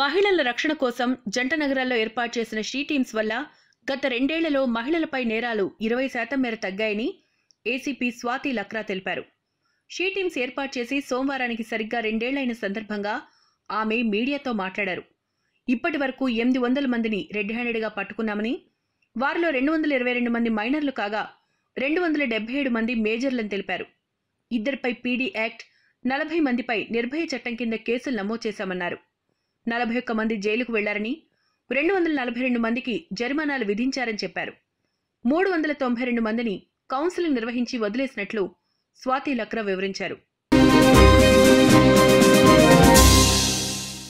మహిళల రక్షణ కోసం జంట నగరాల్లో ఏర్పాటు చేసిన షీ టీమ్స్ వల్ల గత రెండేళ్లలో మహిళలపై నేరాలు ఇరవై శాతం మేర తగ్గాయని ఏసీపీ స్వాతి లక్రా తెలిపారు షీ టీమ్స్ ఏర్పాటు చేసి సోమవారానికి సరిగ్గా రెండేళ్లైన సందర్భంగా ఆమె మీడియాతో మాట్లాడారు ఇప్పటి వరకు ఎనిమిది వందల మందిని రెడ్ హ్యాండెడ్గా పట్టుకున్నామని వారిలో రెండు వందల ఇరవై రెండు మంది మైనర్లు కాగా రెండు వందల డెబ్బై ఏడు మంది మేజర్లను తెలిపారు ఇద్దరిపై పీడీ యాక్ట్ నలభై మందిపై నిర్భయ చట్టం కింద కేసులు నమోదు చేశామన్నారు నలభై ఒక్క మంది జైలుకు వెళ్లారని రెండు వందల నలభై రెండు మందికి జరిమానాలు విధించారని చెప్పారు మూడు వందల తొంభై రెండు మందిని కౌన్సిలింగ్ నిర్వహించి వదిలేసినట్లు స్వాతి లక్రా వివరించారు